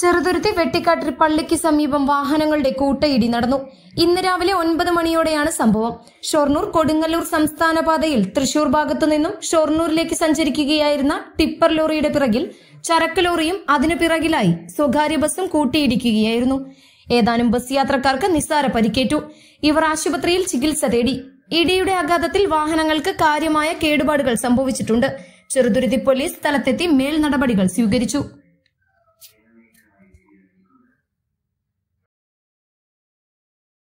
ചെറുതുരുത്തി വെട്ടിക്കാട്ടിൽ പള്ളിക്ക് സമീപം വാഹനങ്ങളുടെ കൂട്ടയിടി നടന്നു ഇന്ന് രാവിലെ ഒൻപത് മണിയോടെയാണ് സംഭവം ഷൊർണൂർ കൊടുങ്ങല്ലൂർ സംസ്ഥാന പാതയിൽ തൃശൂർ ഭാഗത്തു നിന്നും ഷൊർണൂരിലേക്ക് സഞ്ചരിക്കുകയായിരുന്ന ടിപ്പർ ലോറിയുടെ പിറകിൽ ചരക്ക് ലോറിയും അതിനു പിറകിലായി സ്വകാര്യ ബസ്സും കൂട്ടിയിടിക്കുകയായിരുന്നു ഏതാനും ബസ് യാത്രക്കാർക്ക് നിസ്സാര പരിക്കേറ്റു ഇവർ ആശുപത്രിയിൽ ചികിത്സ തേടി ഇടിയുടെ ആഘാതത്തിൽ വാഹനങ്ങൾക്ക് കാര്യമായ കേടുപാടുകൾ സംഭവിച്ചിട്ടുണ്ട് ചെറുതുരുത്തി പോലീസ് സ്ഥലത്തെത്തി മേൽ നടപടികൾ സ്വീകരിച്ചു